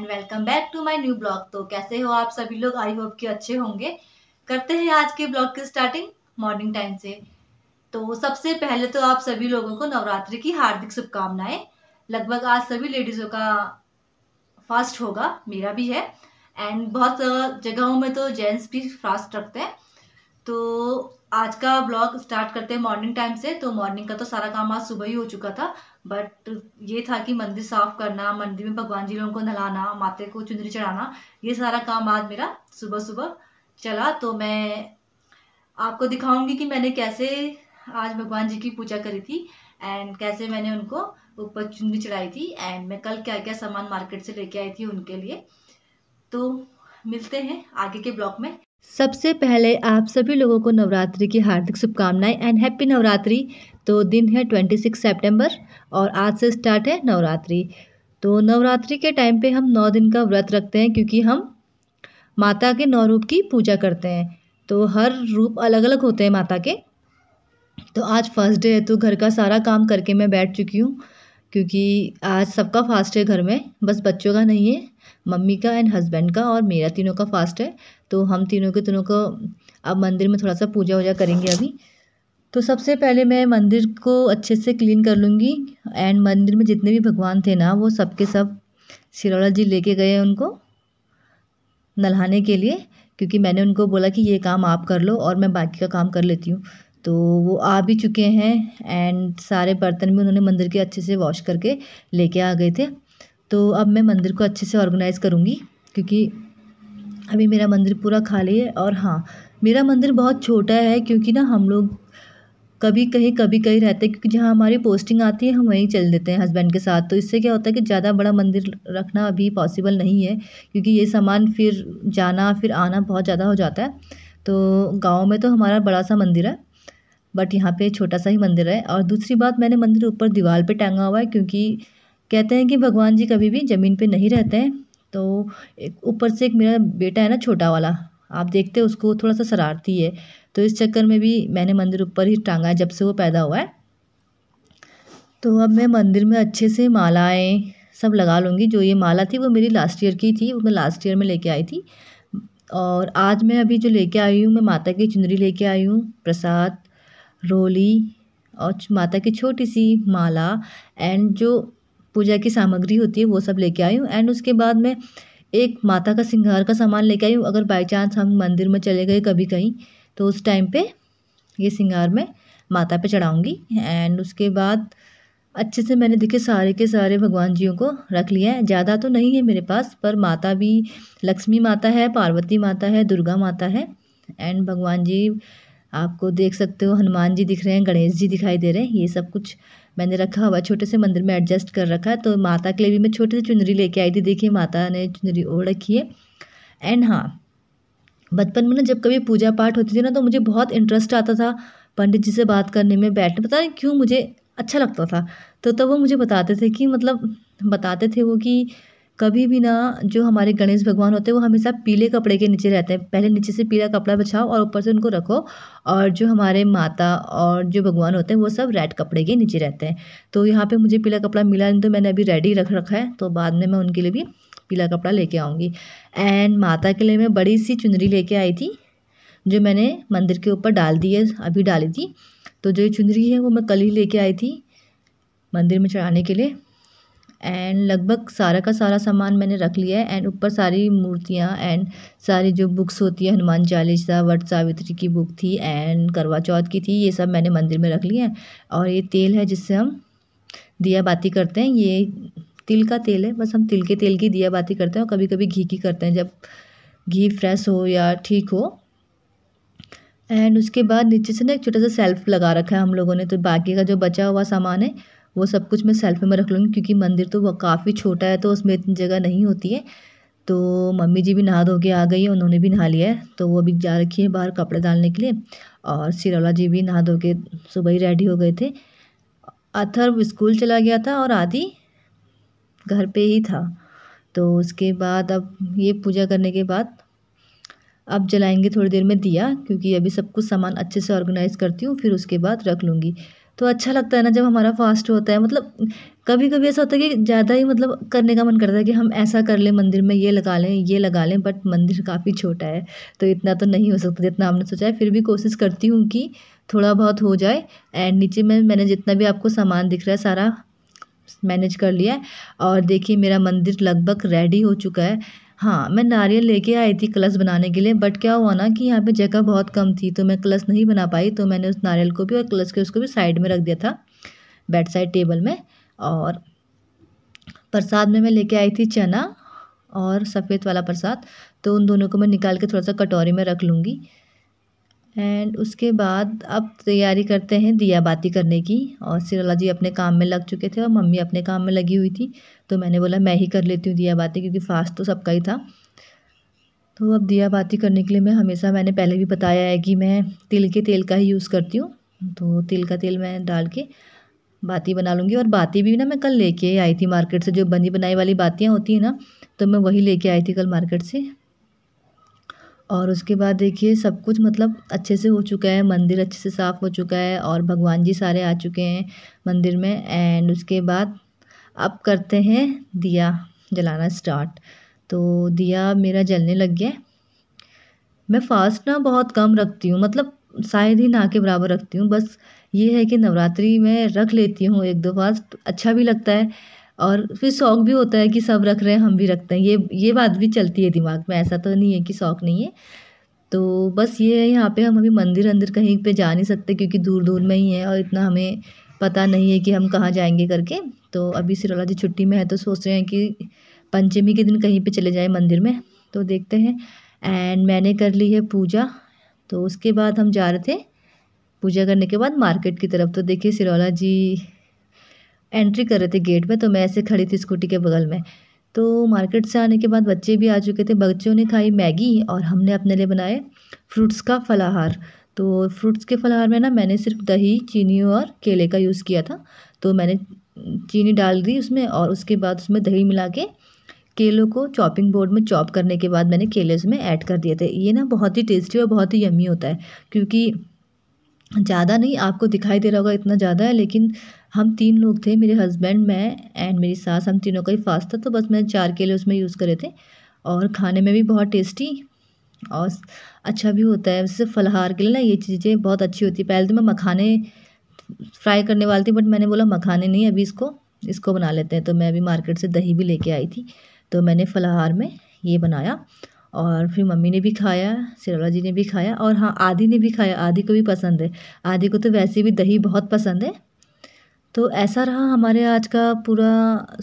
and welcome back to my new blog तो कैसे हो आप सभी लोग आई होप कि अच्छे होंगे करते हैं आज के ब्लॉग की स्टार्टिंग मॉर्निंग टाइम से तो सबसे पहले तो आप सभी लोगों को नवरात्रि की हार्दिक शुभकामनाएं लगभग आज सभी लेडीज़ों का फास्ट होगा मेरा भी है एंड बहुत जगहों में तो जेंट्स भी फास्ट रखते हैं तो आज का ब्लॉग स्टार्ट करते हैं मॉर्निंग टाइम से तो मॉर्निंग का तो सारा काम आज सुबह ही हो चुका था बट ये था कि मंदिर साफ करना मंदिर में भगवान जी लोगों को नहलाना माते को चुंदरी चढ़ाना ये सारा काम आज मेरा सुबह सुबह चला तो मैं आपको दिखाऊंगी कि मैंने कैसे आज भगवान जी की पूजा करी थी एंड कैसे मैंने उनको ऊपर चुनरी चढ़ाई थी एंड मैं कल क्या क्या सामान मार्केट से लेके आई थी उनके लिए तो मिलते हैं आगे के ब्लॉक में सबसे पहले आप सभी लोगों को नवरात्रि की हार्दिक शुभकामनाएं एंड हैप्पी नवरात्रि तो दिन है ट्वेंटी सितंबर और आज से स्टार्ट है नवरात्रि तो नवरात्रि के टाइम पे हम नौ दिन का व्रत रखते हैं क्योंकि हम माता के नौ रूप की पूजा करते हैं तो हर रूप अलग अलग होते हैं माता के तो आज फर्स्ट डे है तो घर का सारा काम करके मैं बैठ चुकी हूँ क्योंकि आज सबका फास्ट है घर में बस बच्चों का नहीं है मम्मी का एंड हस्बैंड का और मेरा तीनों का फास्ट है तो हम तीनों के तीनों को अब मंदिर में थोड़ा सा पूजा वूजा करेंगे अभी तो सबसे पहले मैं मंदिर को अच्छे से क्लीन कर लूँगी एंड मंदिर में जितने भी भगवान थे ना वो सब सब सिरौला जी लेके गए उनको नहाने के लिए क्योंकि मैंने उनको बोला कि ये काम आप कर लो और मैं बाकी का काम कर लेती हूँ तो वो आ भी चुके हैं एंड सारे बर्तन भी उन्होंने मंदिर के अच्छे से वॉश करके लेके आ गए थे तो अब मैं मंदिर को अच्छे से ऑर्गेनाइज़ करूँगी क्योंकि अभी मेरा मंदिर पूरा खाली है और हाँ मेरा मंदिर बहुत छोटा है क्योंकि ना हम लोग कभी कहीं कभी कहीं रहते हैं क्योंकि जहाँ हमारी पोस्टिंग आती है हम वहीं चल देते हैं हस्बैंड के साथ तो इससे क्या होता है कि ज़्यादा बड़ा मंदिर रखना अभी पॉसिबल नहीं है क्योंकि ये सामान फिर जाना फिर आना बहुत ज़्यादा हो जाता है तो गाँव में तो हमारा बड़ा सा मंदिर है बट यहाँ पे छोटा सा ही मंदिर है और दूसरी बात मैंने मंदिर ऊपर दीवार पे टांगा हुआ है क्योंकि कहते हैं कि भगवान जी कभी भी ज़मीन पे नहीं रहते हैं तो एक ऊपर से एक मेरा बेटा है ना छोटा वाला आप देखते हैं उसको थोड़ा सा शरारती है तो इस चक्कर में भी मैंने मंदिर ऊपर ही टांगा है जब से वो पैदा हुआ है तो अब मैं मंदिर में अच्छे से मालाएँ सब लगा लूँगी जो ये माला थी वो मेरी लास्ट ईयर की थी वो मैं लास्ट ईयर में लेके आई थी और आज मैं अभी जो लेके आई हूँ मैं माता की चुनरी लेके आई हूँ प्रसाद रोली और माता की छोटी सी माला एंड जो पूजा की सामग्री होती है वो सब लेके आई हूँ एंड उसके बाद मैं एक माता का सिंगार का सामान लेके आई हूँ अगर बाई चांस हम मंदिर में चले गए कभी कहीं तो उस टाइम पे ये सिंगार मैं माता पे चढ़ाऊँगी एंड उसके बाद अच्छे से मैंने देखे सारे के सारे भगवान जियों को रख लिया है ज़्यादा तो नहीं है मेरे पास पर माता भी लक्ष्मी माता है पार्वती माता है दुर्गा माता है एंड भगवान जी आपको देख सकते हो हनुमान जी दिख रहे हैं गणेश जी दिखाई दे रहे हैं ये सब कुछ मैंने रखा हुआ छोटे से मंदिर में एडजस्ट कर रखा है तो माता के लिए भी मैं छोटे से चुनरी लेके आई थी देखिए माता ने चुनरी ओढ़ रखी है एंड हाँ बचपन में ना जब कभी पूजा पाठ होती थी ना तो मुझे बहुत इंटरेस्ट आता था पंडित जी से बात करने में बैठने पता नहीं क्यों मुझे अच्छा लगता था तो तब तो वो मुझे बताते थे कि मतलब बताते थे वो कि कभी भी ना जो हमारे गणेश भगवान होते हैं वो हमेशा पीले कपड़े के नीचे रहते हैं पहले नीचे से पीला कपड़ा बिछाओ और ऊपर से उनको रखो और जो हमारे माता और जो भगवान होते हैं वो सब रेड कपड़े के नीचे रहते हैं तो यहाँ पे मुझे पीला कपड़ा मिला नहीं तो मैंने अभी रेड ही रख रखा है तो बाद में मैं उनके लिए भी पीला कपड़ा लेके आऊँगी एंड माता के लिए मैं बड़ी सी चुनरी लेके आई थी जो मैंने मंदिर के ऊपर डाल दी है अभी डाली थी तो जो ये चुनरी है वो मैं कल ही लेके आई थी मंदिर में चढ़ाने के लिए एंड लगभग सारा का सारा सामान मैंने रख लिया है एंड ऊपर सारी मूर्तियाँ एंड सारी जो बुक्स होती है हनुमान चालीसा वट सावित्री की बुक थी एंड करवा चौथ की थी ये सब मैंने मंदिर में रख लिया है और ये तेल है जिससे हम दिया बाती करते हैं ये तिल का तेल है बस हम तिल के तेल की दिया बाती करते हैं और कभी कभी घी की करते हैं जब घी फ्रेश हो या ठीक हो एंड उसके बाद नीचे से ना एक छोटा सा सेल्फ लगा रखा है हम लोगों ने तो बाकी का जो बचा हुआ सामान है वो सब कुछ मैं सेल्फ में रख लूँगी क्योंकि मंदिर तो वह काफ़ी छोटा है तो उसमें इतनी जगह नहीं होती है तो मम्मी जी भी नहा धो के आ गई है उन्होंने भी नहा लिया है तो वो अभी जा रखी है बाहर कपड़े डालने के लिए और सिरौला जी भी नहा धो के सुबह ही रेडी हो गए थे अथर्व स्कूल चला गया था और आदि घर पे ही था तो उसके बाद अब ये पूजा करने के बाद अब जलाएंगे थोड़ी देर में दिया क्योंकि अभी सब कुछ सामान अच्छे से ऑर्गेनाइज़ करती हूँ फिर उसके बाद रख लूँगी तो अच्छा लगता है ना जब हमारा फास्ट होता है मतलब कभी कभी ऐसा होता है कि ज़्यादा ही मतलब करने का मन करता है कि हम ऐसा कर लें मंदिर में ये लगा लें ये लगा लें बट मंदिर काफ़ी छोटा है तो इतना तो नहीं हो सकता जितना हमने सोचा है फिर भी कोशिश करती हूँ कि थोड़ा बहुत हो जाए एंड नीचे में मैंने जितना भी आपको सामान दिख रहा है सारा मैनेज कर लिया और देखिए मेरा मंदिर लगभग रेडी हो चुका है हाँ मैं नारियल लेके आई थी कलश बनाने के लिए बट क्या हुआ ना कि यहाँ पे जगह बहुत कम थी तो मैं कलश नहीं बना पाई तो मैंने उस नारियल को भी और कलश के उसको भी साइड में रख दिया था बेड साइड टेबल में और प्रसाद में मैं लेके आई थी चना और सफ़ेद वाला प्रसाद तो उन दोनों को मैं निकाल के थोड़ा सा कटोरी में रख लूँगी एंड उसके बाद अब तैयारी करते हैं दिया बाती करने की और सिरला जी अपने काम में लग चुके थे और मम्मी अपने काम में लगी हुई थी तो मैंने बोला मैं ही कर लेती हूँ दिया बाती क्योंकि फास्ट तो सबका ही था तो अब दिया बाती करने के लिए मैं हमेशा मैंने पहले भी बताया है कि मैं तिल के तेल का ही यूज़ करती हूँ तो तिल का तेल मैं डाल के बाती बना लूँगी और बाती भी ना मैं कल लेके आई थी मार्केट से जो बनी बनाई वाली बातियाँ होती हैं ना तो मैं वही लेके आई थी कल मार्केट से और उसके बाद देखिए सब कुछ मतलब अच्छे से हो चुका है मंदिर अच्छे से साफ़ हो चुका है और भगवान जी सारे आ चुके हैं मंदिर में एंड उसके बाद अब करते हैं दिया जलाना स्टार्ट तो दिया मेरा जलने लग गया मैं फास्ट ना बहुत कम रखती हूँ मतलब शायद ही ना के बराबर रखती हूँ बस ये है कि नवरात्रि में रख लेती हूँ एक दो फास्ट अच्छा भी लगता है और फिर शौक भी होता है कि सब रख रहे हैं हम भी रखते हैं ये ये बात भी चलती है दिमाग में ऐसा तो नहीं है कि शौक नहीं है तो बस ये है यहाँ पे हम अभी मंदिर अंदर कहीं पे जा नहीं सकते क्योंकि दूर दूर में ही है और इतना हमें पता नहीं है कि हम कहाँ जाएंगे करके तो अभी सिरोला जी छुट्टी में है तो सोच रहे हैं कि पंचमी के दिन कहीं पे चले जाएं मंदिर में तो देखते हैं एंड मैंने कर ली है पूजा तो उसके बाद हम जा रहे थे पूजा करने के बाद मार्केट की तरफ तो देखिए सिरोला जी एंट्री कर रहे थे गेट में तो मैं ऐसे खड़ी थी स्कूटी के बगल में तो मार्केट से आने के बाद बच्चे भी आ चुके थे बच्चों ने खाई मैगी और हमने अपने लिए बनाए फ्रूट्स का फलाहार तो फ्रूट्स के फलाहार में ना मैंने सिर्फ दही चीनी और केले का यूज़ किया था तो मैंने चीनी डाल दी उसमें और उसके बाद उसमें दही मिला के केलों को चॉपिंग बोर्ड में चॉप करने के बाद मैंने केले उसमें ऐड कर दिए थे ये ना बहुत ही टेस्टी और बहुत ही यमी होता है क्योंकि ज़्यादा नहीं आपको दिखाई दे रहा होगा इतना ज़्यादा है लेकिन हम तीन लोग थे मेरे हस्बैंड मैं एंड मेरी सास हम तीनों का ही फास्ट था तो बस मैं चार केले उसमें यूज़ करे थे और खाने में भी बहुत टेस्टी और अच्छा भी होता है वैसे फलहार के लिए ना ये चीज़ें बहुत अच्छी होती है पहले तो मैं मखाने फ्राई करने वाली थी बट मैंने बोला मखाने नहीं अभी इसको इसको बना लेते हैं तो मैं अभी मार्केट से दही भी लेके आई थी तो मैंने फलाहार में ये बनाया और फिर मम्मी ने भी खाया सिरौला जी ने भी खाया और हाँ आदि ने भी खाया आदि को भी पसंद है आदि को तो वैसे भी दही बहुत पसंद है तो ऐसा रहा हमारे आज का पूरा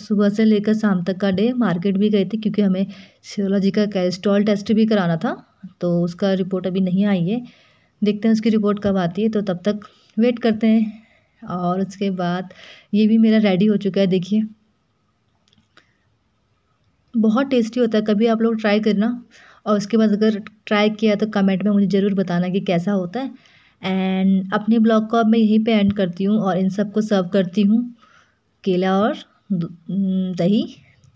सुबह से लेकर शाम तक का डे मार्केट भी गए थे क्योंकि हमें सिरौला जी का कैस्ट्रॉल टेस्ट भी कराना था तो उसका रिपोर्ट अभी नहीं आई है देखते हैं उसकी रिपोर्ट कब आती है तो तब तक वेट करते हैं और उसके बाद ये भी मेरा रेडी हो चुका है देखिए बहुत टेस्टी होता है कभी आप लोग ट्राई करना और उसके बाद अगर ट्राई किया तो कमेंट में मुझे ज़रूर बताना कि कैसा होता है एंड अपने ब्लॉग को अब मैं यहीं पे एंड करती हूँ और इन सब को सर्व करती हूँ केला और दही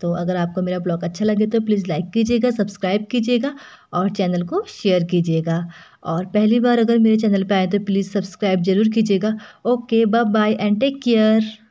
तो अगर आपको मेरा ब्लॉग अच्छा लगे तो प्लीज़ लाइक कीजिएगा सब्सक्राइब कीजिएगा और चैनल को शेयर कीजिएगा और पहली बार अगर मेरे चैनल पे आए तो प्लीज़ सब्सक्राइब ज़रूर कीजिएगा okay bye bye and take care